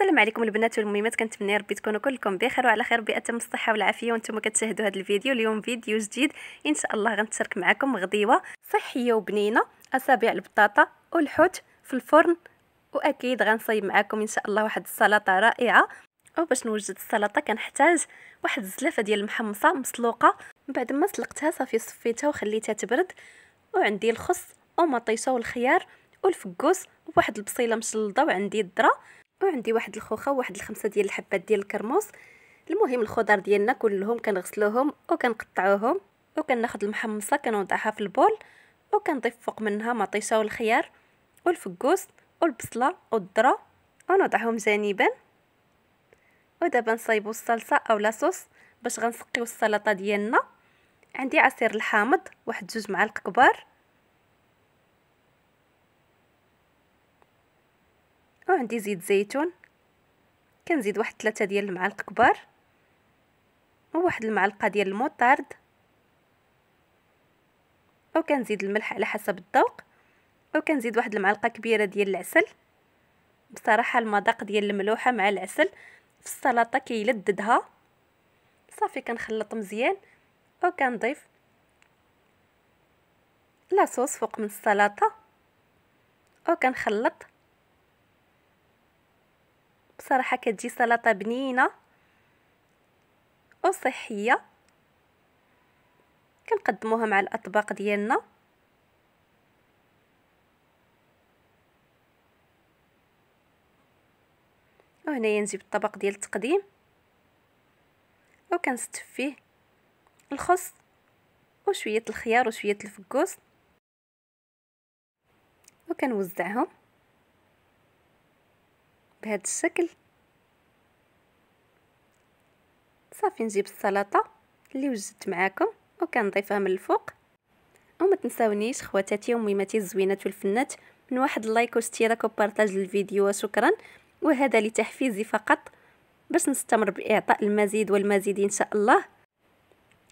السلام عليكم البنات والميمات كنتمنى ربي تكونوا كلكم بخير وعلى خير باتم الصحه والعافيه وانتم كتشاهدوا هذا الفيديو اليوم فيديو جديد ان شاء الله غنتشارك معكم غديوه صحيه وبنينه اصابع البطاطا والحوت في الفرن واكيد غنصايب معكم ان شاء الله واحد السلطه رائعه وباش نوجد السلطه كنحتاج واحد الزلافه ديال المحمصه مسلوقه بعد ما سلقتها صافي صفيتها وخليتها تبرد وعندي الخس ومطيشه والخيار والفكوس وواحد البصيله مشلضه وعندي الذره وعندي واحد الخوخه وواحد الخمسه ديال الحبات ديال الكرموس المهم الخضر ديالنا كلهم كنغسلوهم وكنقطعوهم وكناخذ المحمصه كنوضعها في البول وكنضيف فوق منها مطيشه والخيار والفكوس والبصله والذره ونضعهم جانبا ودابا نصايبو الصلصه او لاصوص باش غنسقيو السلطه ديالنا عندي عصير الحامض واحد جوج معالق كبار وعندي زيت زيتون كنزيد واحد ثلاثة ديال المعالق كبار وواحد المعلقه ديال الموطارد وكنزيد الملح على حسب الذوق وكنزيد واحد المعلقه كبيره ديال العسل بصراحه المذاق ديال الملوحه مع العسل في السلطه كيلددها صافي كنخلط مزيان وكنضيف لاصوص فوق من السلطه وكنخلط بصراحه كتجي سلطه بنينه وصحيه كنقدموها مع الاطباق ديالنا وهنايا نجيب الطبق ديال التقديم وكنستف فيه الخص وشويه الخيار وشويه الفكوس وكنوزعهم بهذا الشكل صافي نجيب السلطه اللي وجدت معاكم وكنضيفها من الفوق وما تنساونيش خواتاتي وميماتي الزوينات والفنات من واحد اللايك واشتراك وبارطاج للفيديو وشكرا وهذا لتحفيزي فقط باش نستمر باعطاء المزيد والمزيد ان شاء الله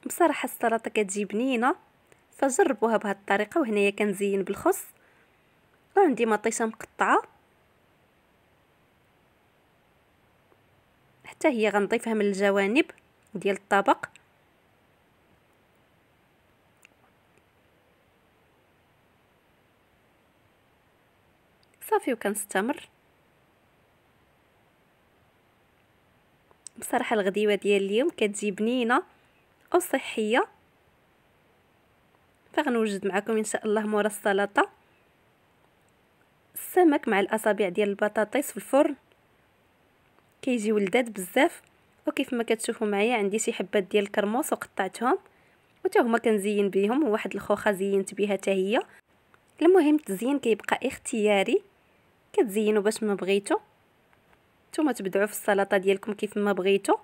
بصراحه السلطه كتجي بنينه فجربوها بهذه الطريقه وهنايا كنزين بالخص وعندي مطيشه مقطعه حتى هي غنضيفها من الجوانب ديال الطبق صافي وكنستمر بصراحه الغديوه ديال اليوم كتجي بنينه وصحيه فغنوجد معكم ان شاء الله مورا السلطه السمك مع الاصابع ديال البطاطس في الفرن كيجيو لذاذ بزاف وكيف ما كتشوفوا معايا عندي شي حبات ديال الكرموس وقطعتهم وتا هما كنزين بيهم وواحد الخوخه زينت بها حتى هي المهم التزيين كيبقى اختياري كتزينوا باش ما بغيتو نتوما تبدعوا في السلطه ديالكم كيف ما بغيتو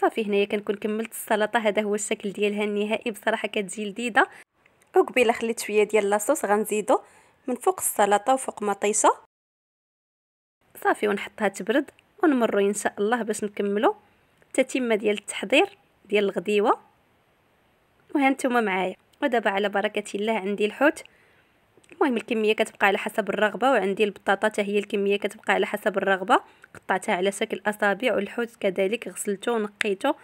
صافي هنايا كنكون كملت السلطه هذا هو الشكل ديالها النهائي بصراحه كتجي لذيذه وقبيله خليت شويه ديال لاصوص غنزيدو من فوق السلطه وفوق مطيشه صافي ونحطها تبرد ونمرو ان شاء الله باش نكملو التتمه ديال التحضير ديال الغديوه وها نتوما معايا ودابا على بركه الله عندي الحوت المهم الكميه كتبقى على حسب الرغبه وعندي البطاطا حتى هي الكميه كتبقى على حسب الرغبه قطعتها على شكل اصابع والحوت كذلك غسلته ونقيته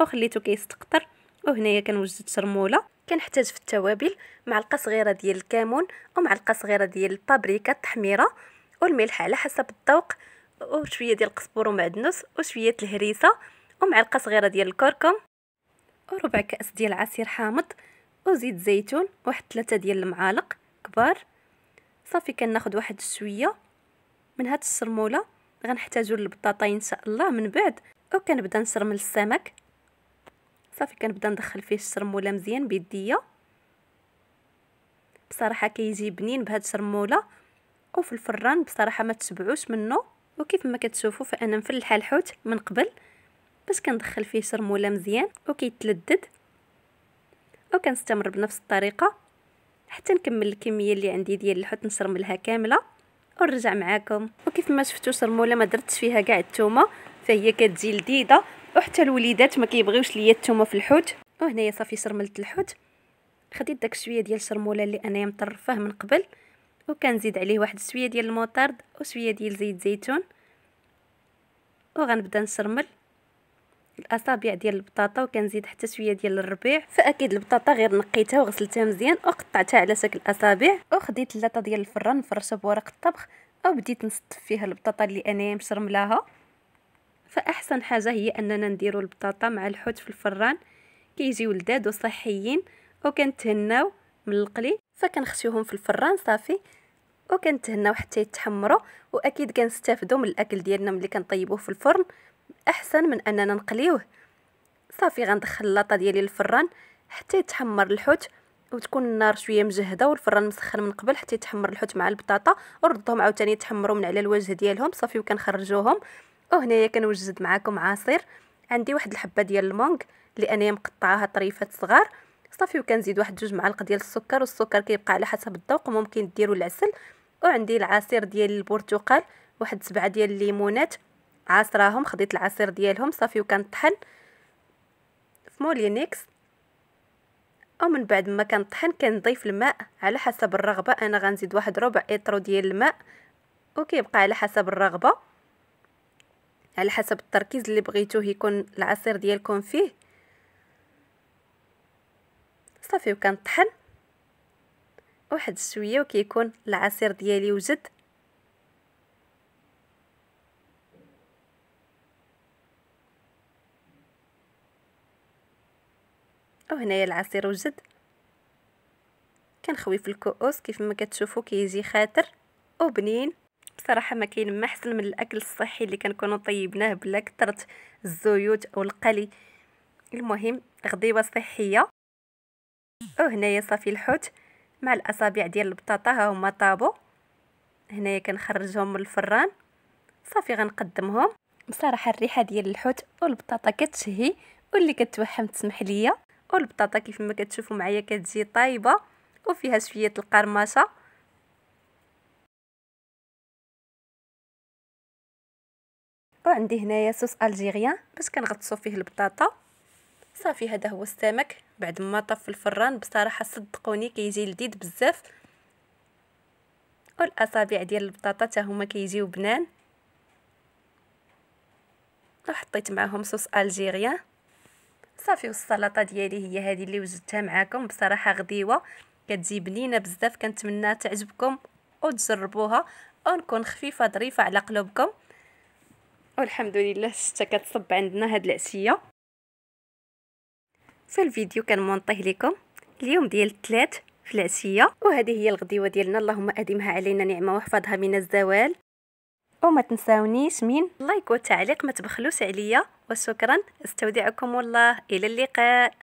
وخليته كيستقطر وهنايا كنوجد شرموله كنحتاج في التوابل معلقه صغيره ديال الكمون ومعلقه صغيره ديال البابريكا التحميره والملح على حسب الذوق وشويه ديال القزبر ومعدنوس وشويه الهريسه ومعلقه صغيره ديال الكركم وربع كاس ديال عصير حامض وزيت زيتون واحد ثلاثة ديال المعالق كبار صافي كناخد واحد شويه من هاد الشرموله غنحتاجو للبطاطا ان شاء الله من بعد وكنبدا نشرمل السمك صافي كنبدا ندخل فيه الشرموله مزيان بيديا بصراحه كيجي بنين بهاد الشرموله وفي الفران بصراحه ما تشبعوش منه وكيف ما كتشوفوا فانا مفلحه الحوت من قبل باش كندخل فيه شرموله مزيان وكيتلدد وكنستمر بنفس الطريقه حتى نكمل الكميه اللي عندي ديال الحوت نشرملها كامله ونرجع معاكم وكيف ما شفتوا شرموله ما درتش فيها كاع الثومه فهي كتجي لذيذه وحتى الوليدات ما كيبغيوش ليا التومه في الحوت وهنايا صافي شرملت الحوت خديت داك شويه ديال الشرموله اللي انايا مطرفاه من قبل وكنزيد عليه واحد شويه ديال الموطارد وشويه ديال زيت زيتون وغنبدا نشرمل الاصابع ديال البطاطا وكنزيد حتى شويه ديال الربيع فاكيد البطاطا غير نقيتها وغسلتها مزيان وقطعتها على شكل اصابع وخديت اللاطه ديال الفران فرشها بورق الطبخ او بديت نصطف فيها البطاطا اللي انايا مشرملاها فاحسن حاجه هي اننا نديرو البطاطا مع الحوت في الفران كيجيو لذاد وصحيين وكنتهناو من القلي فكنخشيوهم في الفران صافي وكنتهناو حتى يتحمروا واكيد كنستافدوا من الاكل ديالنا ملي كنطيبوه في الفرن احسن من اننا نقليوه صافي غندخل اللاطه ديالي للفران حتى يتحمر الحوت وتكون النار شويه مجهده والفران مسخن من قبل حتى يتحمر الحوت مع البطاطا وردهم عاوتاني يتحمروا من على الوجه ديالهم صافي وكنخرجوهم وهنايا كنوجد معاكم عصير عندي واحد الحبه ديال المونغ اللي مقطعاها طريفات صغار صافي وكنزيد واحد جوج معالق ديال السكر والسكر كيبقى على حسب الذوق وممكن ديروا العسل وعندي العصير ديال البرتقال واحد سبعه ديال الليمونات عاصراهم خديت العصير ديالهم صافي وكنطحن في مولينيكس ومن بعد ما كنطحن كنضيف الماء على حسب الرغبه انا غنزيد واحد ربع اطرو ديال الماء وكيبقى على حسب الرغبه على حسب التركيز اللي بغيتوه يكون العصير ديالكم فيه صافي وكنطحن واحد شويه وكيكون العصير ديالي وجد وهنايا العصير وجد كنخوي في الكؤوس كيف ما كتشوفوا كيجي خاطر وبنين بصراحه ما كاين ما احسن من الاكل الصحي اللي كنكونوا طيبناه بلا كثرت الزيوت او القلي المهم غديوه صحيه وهنايا صافي الحوت مع الاصابع ديال البطاطا ها هما طابو هنايا كنخرجهم من الفران صافي غنقدمهم بصراحه الريحه ديال الحوت والبطاطا كتشهي واللي كتوهم تسمح ليا والبطاطا كيف ما كتشوفوا معايا كتجي طايبه وفيها شويه القرمشه وعندي هنايا صوص الجيريان باش كنغطسو فيه البطاطا صافي هذا هو السمك بعد ما طف في الفران بصراحه صدقوني كيجي كي لذيذ بزاف والاصابع ديال البطاطا حتى هما كيجيو بنان وحطيت معاهم صوص الجيريان صافي والسلطه ديالي هي هذه اللي وجدتها معاكم بصراحه غديوه كتجي بنينه بزاف كنتمنى تعجبكم وتجربوها ونكون خفيفه ظريفه على قلوبكم والحمد لله الشتا كتصب عندنا هاد العشيه فالفيديو كان مونطيه لكم اليوم ديال الثلاث في العشيه وهذه هي الغديوه ديالنا اللهم ادمها علينا نعمه واحفظها من الزوال وما تنساونيش من لايك وتعليق ما تبخلوش عليا وشكرا استودعكم الله الى اللقاء